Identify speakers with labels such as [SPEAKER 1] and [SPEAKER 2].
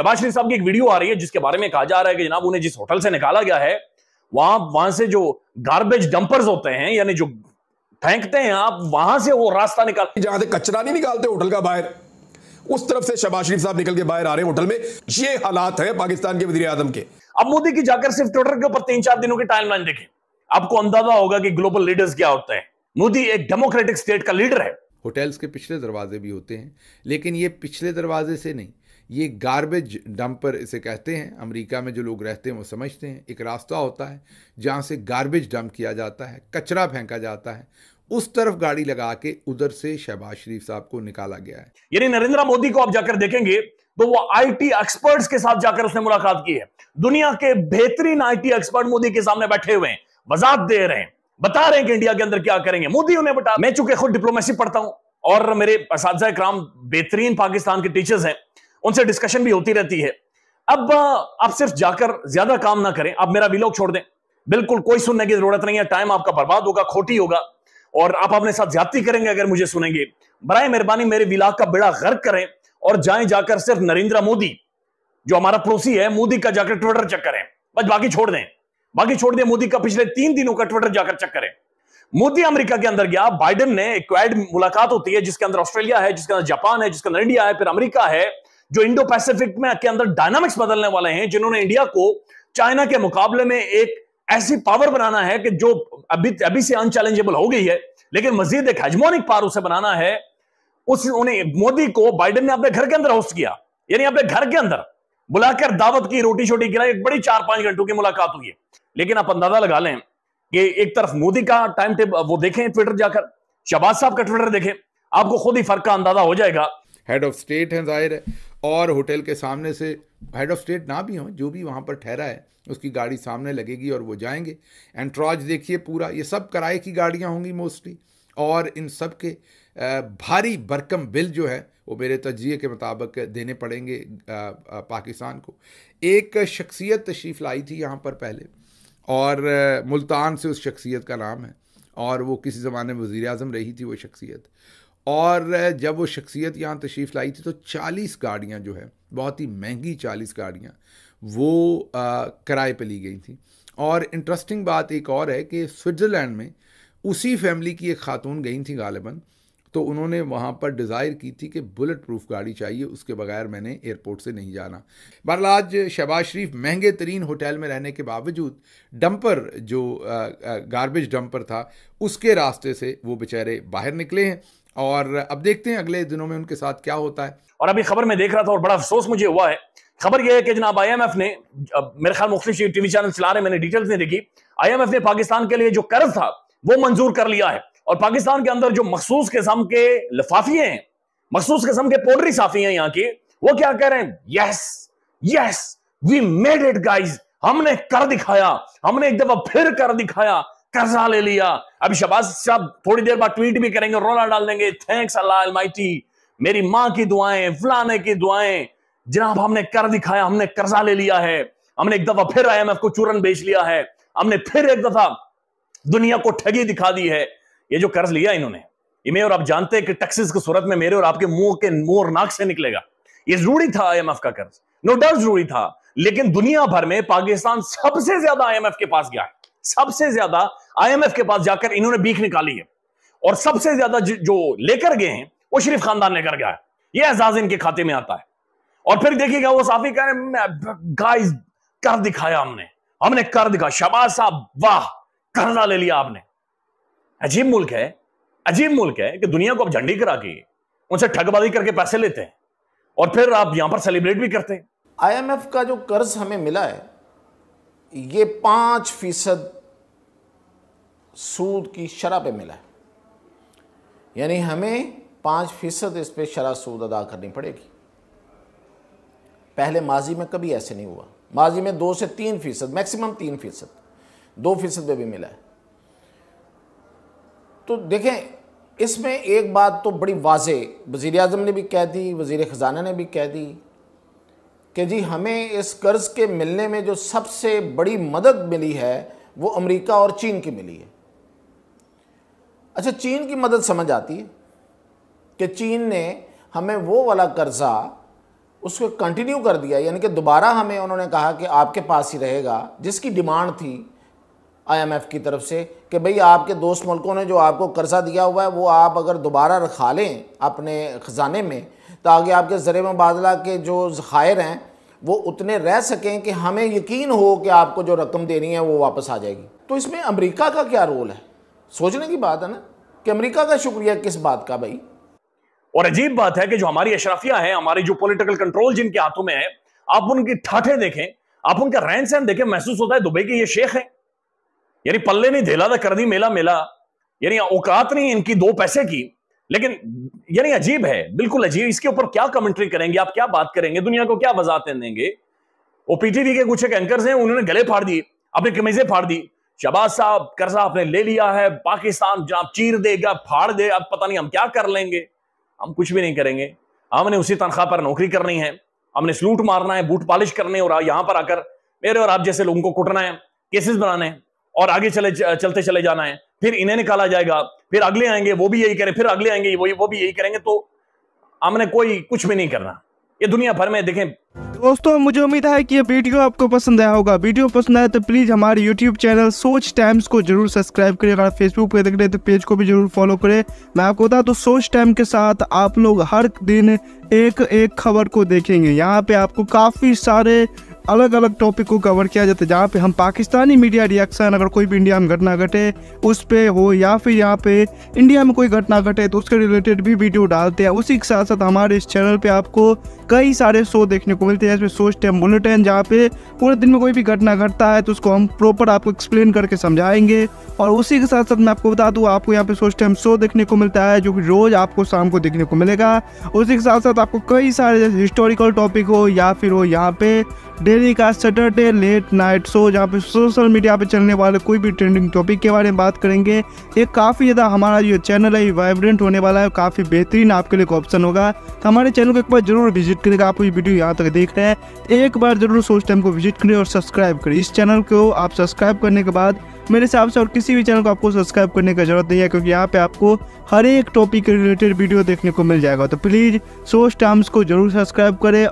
[SPEAKER 1] शबाज शरीफ साहब की एक वीडियो आ रही है जिसके बारे में कहा जा रहा है कि जनाब उन्हें जिस होटल से निकाला गया है वहां वहां से जो गार्बेज डंपर्स होते हैं यानी जो फेंकते हैं आप वहां से वो रास्ता निकाल जहां से कचरा नहीं निकालते होटल का बाहर उस तरफ से शबाज शरीफ साहब निकल के बाहर आ रहे हैं होटल में ये हालात है पाकिस्तान के वजी आजम के अब मोदी की जाकर सिर्फ ट्विटर के ऊपर तीन चार दिनों की टाइमलाइन देखे आपको अंदाजा होगा कि ग्लोबल लीडर्स क्या होते हैं
[SPEAKER 2] मोदी एक डेमोक्रेटिक स्टेट का लीडर है होटल्स के पिछले दरवाजे भी होते हैं लेकिन ये पिछले दरवाजे से नहीं ये गार्बेज डंपर इसे कहते हैं अमेरिका में जो लोग रहते हैं वो समझते हैं एक रास्ता होता है जहाँ से गार्बेज डंप किया जाता है कचरा फेंका जाता है उस तरफ गाड़ी लगा के उधर से शहबाज शरीफ साहब को निकाला गया है यानी नरेंद्र मोदी को आप जाकर देखेंगे तो वो आईटी
[SPEAKER 1] एक्सपर्ट्स के साथ जाकर उसने मुलाकात की है दुनिया के बेहतरीन आईटी एक्सपर्ट मोदी के सामने बैठे हुए हैं मजाक दे रहे हैं बता रहे हैं कि इंडिया के अंदर क्या करेंगे मोदी उन्हें बता मैं चूंकि खुद डिप्लोमेसी पढ़ता हूं और मेरे इसम बेहतरीन पाकिस्तान के टीचर्स हैं उनसे डिस्कशन भी होती रहती है अब आप सिर्फ जाकर ज्यादा काम ना करें आप मेरा विलोक छोड़ दें बिल्कुल कोई सुनने की जरूरत नहीं है टाइम आपका बर्बाद होगा खोटी होगा और आप अपने साथ ज्यादा करेंगे अगर मुझे सुनेंगे बर मेहरबानी मेरे विलाक का बेड़ा गर्क करें और जाए जाकर सिर्फ नरेंद्र मोदी जो हमारा पड़ोसी है मोदी का जाकर ट्विटर चेक करें बस बाकी छोड़ दें बाकी छोड़ दें मोदी का पिछले तीन दिनों का ट्विटर जाकर चेक करें मोदी अमेरिका के अंदर गया बाइडेन ने एक मुलाकात होती है जिसके अंदर ऑस्ट्रेलिया है जिसके अंदर जापान है जिसके अंदर इंडिया है फिर अमेरिका है जो इंडो पैसिफिक में के अंदर डायनामिक्स बदलने वाले हैं जिन्होंने इंडिया को चाइना के मुकाबले में एक ऐसी पावर बनाना है कि जो अभी अभी से अनचैलेंजेबल हो गई है लेकिन मजीद एक हजमोनिक पावर उसे बनाना है उस उन्हें मोदी को बाइडन ने अपने घर के अंदर होस्ट किया यानी अपने घर के अंदर बुलाकर दावत की रोटी शोटी गिरा एक बड़ी चार पांच घंटों की मुलाकात हुई है लेकिन आप अंदाजा लगा लें कि एक तरफ मोदी का टाइम टेबल वो देखें ट्विटर जाकर शबाज साहब का ट्विटर देखें
[SPEAKER 2] आपको खुद ही फर्क का अंदाजा हो जाएगा हेड ऑफ स्टेट हैं जाहिर है और होटल के सामने से हेड ऑफ स्टेट ना भी हों जो भी वहाँ पर ठहरा है उसकी गाड़ी सामने लगेगी और वो जाएंगे एंट्रॉज देखिए पूरा ये सब किराए की गाड़ियाँ होंगी मोस्टली और इन सब के भारी भरकम बिल जो है वो मेरे तजिए के मुताबिक देने पड़ेंगे पाकिस्तान को एक शख्सियत तशरीफ़ लाई थी यहाँ पर पहले और मुल्तान से उस शख्सियत का नाम है और वो किसी ज़माने में वज़ी अजम रही थी वो शख्सियत और जब वो शख्सियत यहाँ तशरीफ़ लाई थी तो चालीस गाड़ियाँ जो है बहुत ही महंगी चालीस गाड़ियाँ वो किराए पर ली गई थी और इंटरेस्टिंग बात एक और है कि स्विट्ज़रलैंड में उसी फैमिली की एक खातून गई थी गालिबा तो उन्होंने वहाँ पर डिज़ायर की थी कि बुलेट प्रूफ गाड़ी चाहिए उसके बगैर मैंने एयरपोर्ट से नहीं जाना बहरहाल आज शहबाज शरीफ महंगे तरीन होटल में रहने के बावजूद डंपर जो गारबेज डंपर था उसके रास्ते से वो बेचारे बाहर निकले हैं और अब देखते हैं अगले दिनों में उनके साथ क्या होता है और अभी खबर में देख रहा था और बड़ा अफसोस मुझे हुआ है
[SPEAKER 1] खबर यह है कि जनाब आईएमएफ ने मेरे ख्याल मुख्त टीवी चैनल चला रहे मैंने डिटेल्स नहीं देखी आईएमएफ ने पाकिस्तान के लिए जो कर्ज था वो मंजूर कर लिया है और पाकिस्तान के अंदर जो मखसूस किस्म के लफाफिए हैं मखसूस किस्म के पोल्ट्री साफी हैं यहाँ की वो क्या कह रहे हैं yes yes we made it guys हमने कर दिखाया हमने एक दफा फिर कर दिखाया कर्जा ले लिया अभी शबाज साहब थोड़ी देर बाद ट्वीट भी करेंगे रोला डाल देंगे थैंक्स अल्लाह मेरी माँ की दुआएं फलाने की दुआएं जनाब हमने कर दिखाया हमने कर्जा ले लिया है हमने एक दफा फिर आया को चूरन बेच लिया है हमने फिर एक दफा दुनिया को ठगी दिखा दी है ये जो कर्ज लिया इन्होंने ये मैं और आप जानते हैं कि टैक्सेस की सूरत में मेरे और आपके मुंह के मोर नाक से निकलेगा ये जरूरी था आईएमएफ का कर्ज नो डाउट जरूरी था लेकिन दुनिया भर में पाकिस्तान सबसे ज्यादा आईएमएफ के पास गया सबसे ज्यादा आईएमएफ के पास जाकर इन्होंने बीख निकाली है और सबसे ज्यादा जो लेकर गए हैं वो शरीफ खानदान लेकर गया है ये एजाज इनके खाते में आता है और फिर देखिएगा वो साफी कह रहे हैं गाइस कर दिखाया हमने हमने कर दिखा शबाज साहब वाह करना ले लिया आपने अजीब मुल्क है अजीब मुल्क है कि दुनिया को आप झंडी करा के उनसे ठगबाजी करके पैसे लेते हैं और फिर आप यहां पर सेलिब्रेट भी करते हैं आईएमएफ का जो कर्ज हमें मिला है ये पांच फीसद
[SPEAKER 3] सूद की शरह पे मिला है यानी हमें पाँच फीसद इस पर शरह सूद अदा करनी पड़ेगी पहले माजी में कभी ऐसे नहीं हुआ माजी में दो से तीन फीसद मैक्सिमम तीन फीसद दो फीसद पे भी मिला है तो देखें इसमें एक बात तो बड़ी वाज वज़ी अजम ने भी कह दी वज़ी ख़जाना ने भी कह दी कि जी हमें इस कर्ज़ के मिलने में जो सबसे बड़ी मदद मिली है वो अमेरिका और चीन की मिली है अच्छा चीन की मदद समझ आती है कि चीन ने हमें वो वाला कर्ज़ा उसको कंटिन्यू कर दिया यानी कि दोबारा हमें उन्होंने कहा कि आपके पास ही रहेगा जिसकी डिमांड थी आईएमएफ की तरफ से कि भई आपके दोस्त मुल्कों ने जो आपको कर्ज़ा दिया हुआ है वो आप अगर दोबारा रखा लें अपने ख़जाने में ताकि तो आपके ज़र मुबादला के जो ज़ायर हैं वो उतने रह सकें कि हमें यकीन हो कि आपको जो रकम देनी है वो वापस आ जाएगी तो
[SPEAKER 1] इसमें अमरीका का क्या रोल है सोचने की बात है ना कि अमेरिका का शुक्रिया किस बात का भाई और अजीब बात है कि जो हमारी अशराफिया है हमारी जो पॉलिटिकल कंट्रोल जिनके हाथों में है आप उनकी ठाठे देखें आप उनका रहन सहन देखें महसूस होता है दुबई के ये शेख है यानी पल्ले नहीं धेला था कर दी मेला मेला यानी औकात नहीं इनकी दो पैसे की लेकिन यानी अजीब है बिल्कुल अजीब इसके ऊपर क्या कमेंट्री करेंगे आप क्या बात करेंगे दुनिया को क्या वजातें देंगे वो पीटीवी के कुछ एक एंकर्स हैं उन्होंने गले फाड़ दिए अपनी कमीजें फाड़ दी शबाज साहब कर्जा आपने ले लिया है पाकिस्तान जनाब चीर देगा फाड़ दे अब पता नहीं हम क्या कर लेंगे हम कुछ भी नहीं करेंगे हमने उसी तनख्वाह पर नौकरी करनी है हमने स्लूट मारना है बूट पॉलिश करने और यहां पर आकर मेरे और आप जैसे लोगों को कुटना है केसेस बनाने हैं और आगे चले चलते चले जाना है फिर इन्हें निकाला जाएगा फिर अगले आएंगे वो भी यही करें फिर अगले आएंगे वो वो भी यही करेंगे तो हमने कोई कुछ भी नहीं करना ये दुनिया भर में देखें
[SPEAKER 4] दोस्तों मुझे उम्मीद है कि ये वीडियो आपको पसंद आया होगा वीडियो पसंद आया तो प्लीज़ हमारे यूट्यूब चैनल सोच टाइम्स को जरूर सब्सक्राइब करें अगर फेसबुक पे देख रहे तो पेज को भी जरूर फॉलो करें मैं आपको बता तो सोच टाइम के साथ आप लोग हर दिन एक एक खबर को देखेंगे यहाँ पे आपको काफ़ी सारे अलग अलग टॉपिक को कवर किया जाता है जहाँ पे हम पाकिस्तानी मीडिया रिएक्शन अगर कोई भी इंडिया में घटना घटे उस पर हो या फिर यहाँ पे इंडिया में कोई घटना घटे तो उसके रिलेटेड भी वीडियो डालते हैं उसी के साथ साथ हमारे इस चैनल पर आपको कई सारे शो देखने को मिलते हैं जैसे शो स्टेम बुलेटिन जहाँ पे पूरे दिन में कोई भी घटना घटता है तो उसको हम प्रॉपर आपको एक्सप्लेन करके समझाएंगे और उसी के साथ साथ मैं आपको बता दूँ आपको यहाँ पे शो स्टेम शो देखने को मिलता है जो कि रोज़ आपको शाम को देखने को मिलेगा उसी के साथ साथ आपको कई सारे जैसे हिस्टोरिकल टॉपिक हो या फिर हो यहाँ पे डेली का सैटरडे लेट नाइट शो जहाँ पे सोशल मीडिया पे चलने वाले कोई भी ट्रेंडिंग टॉपिक के बारे में बात करेंगे ये काफ़ी ज़्यादा हमारा जो चैनल है ये वाइब्रेंट होने वाला है काफ़ी बेहतरीन आपके लिए ऑप्शन होगा तो हमारे चैनल को एक बार जरूर विजिट करेगा आप ये वीडियो यहाँ तक देख रहे हैं एक बार जरूर सोच टाइम को विजिट करें और सब्सक्राइब करें इस चैनल को आप सब्सक्राइब करने के बाद मेरे हिसाब से और किसी भी चैनल को आपको सब्सक्राइब करने की जरूरत नहीं है क्योंकि यहाँ पे आपको हर एक टॉपिक के रिलेटेड वीडियो देखने को मिल जाएगा तो प्लीज़ सोच टाइम्स को जरूर सब्सक्राइब करें